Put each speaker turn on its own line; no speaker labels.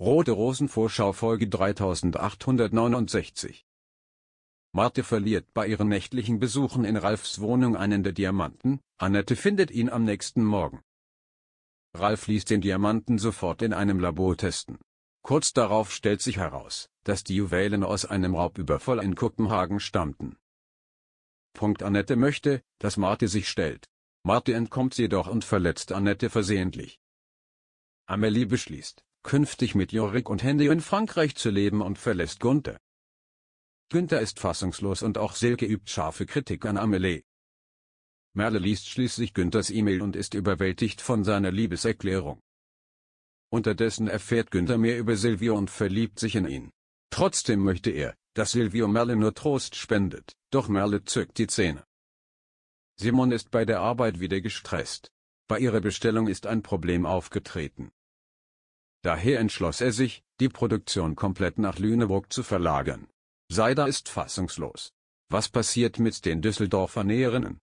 Rote Rosenvorschau Folge 3869 Marte verliert bei ihren nächtlichen Besuchen in Ralfs Wohnung einen der Diamanten, Annette findet ihn am nächsten Morgen. Ralf ließ den Diamanten sofort in einem Labor testen. Kurz darauf stellt sich heraus, dass die Juwelen aus einem Raubüberfall in Kopenhagen stammten. Punkt Annette möchte, dass Marte sich stellt. Marte entkommt jedoch und verletzt Annette versehentlich. Amelie beschließt, künftig mit Jorik und Hendi in Frankreich zu leben und verlässt Gunther. Günther ist fassungslos und auch Silke übt scharfe Kritik an Amelie. Merle liest schließlich Günthers E-Mail und ist überwältigt von seiner Liebeserklärung. Unterdessen erfährt Günther mehr über Silvio und verliebt sich in ihn. Trotzdem möchte er, dass Silvio Merle nur Trost spendet, doch Merle zückt die Zähne. Simon ist bei der Arbeit wieder gestresst. Bei ihrer Bestellung ist ein Problem aufgetreten. Daher entschloss er sich, die Produktion komplett nach Lüneburg zu verlagern. Seider ist fassungslos. Was passiert mit den Düsseldorfer Näherinnen?